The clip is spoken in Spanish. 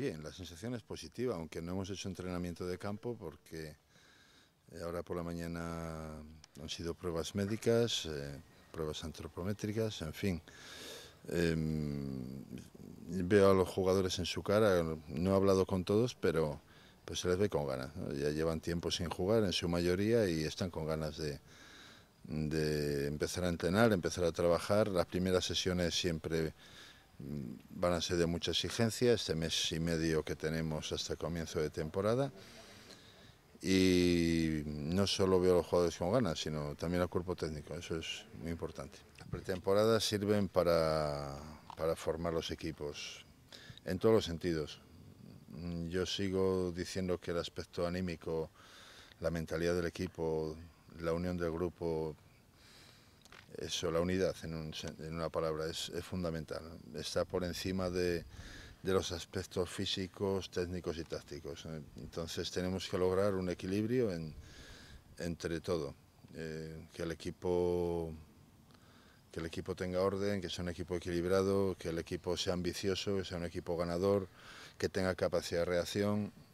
bien, la sensación es positiva, aunque no hemos hecho entrenamiento de campo porque eh, ahora por la mañana han sido pruebas médicas, eh, pruebas antropométricas, en fin. Em, veo a los jugadores en su cara, no he hablado con todos, pero pues se les ve con ganas. Ya llevan tiempo sin jugar en su mayoría y están con ganas de, de empezar a entrenar, empezar a trabajar. Las primeras sesiones siempre van a ser de mucha exigencia este mes y medio que tenemos hasta el comienzo de temporada. Y no solo veo a los jugadores con ganas, sino también al cuerpo técnico, eso es muy importante. Las pretemporadas sirven para, para formar los equipos en todos los sentidos. Yo sigo diciendo que el aspecto anímico, la mentalidad del equipo, la unión del grupo eso, la unidad en, una palabra es, fundamental. Está por encima de, los aspectos físicos, técnicos y tácticos. Entonces tenemos que lograr un equilibrio entre todo. Eh, que el equipo que el equipo tenga orden, que sea un equipo equilibrado, que el equipo sea ambicioso, que sea un equipo ganador, que tenga capacidad de reacción,